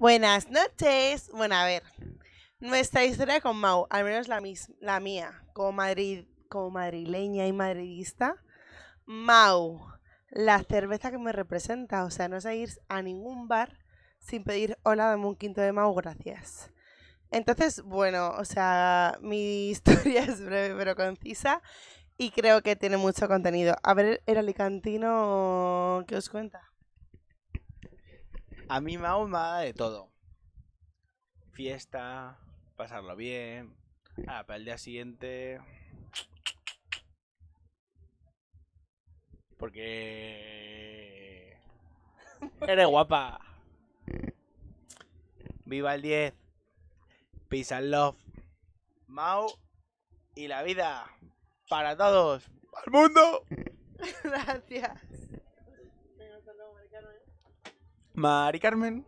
Buenas noches. Bueno, a ver. Nuestra historia con Mau, al menos la, la mía, como, Madrid madrileña y madridista. Mau, la cerveza que me representa. O sea, no sé ir a ningún bar sin pedir hola, dame un quinto de Mau, gracias. Entonces, bueno, o sea, mi historia es breve pero concisa y creo que tiene mucho contenido. A ver, el alicantino, ¿qué os cuenta? A mí ha de todo. Fiesta, pasarlo bien. Ah, para el día siguiente. Porque. Eh, eres guapa. Viva el 10. Peace and love. Mao y la vida. Para todos. ¡Al mundo! Gracias. Eh. Mari Carmen.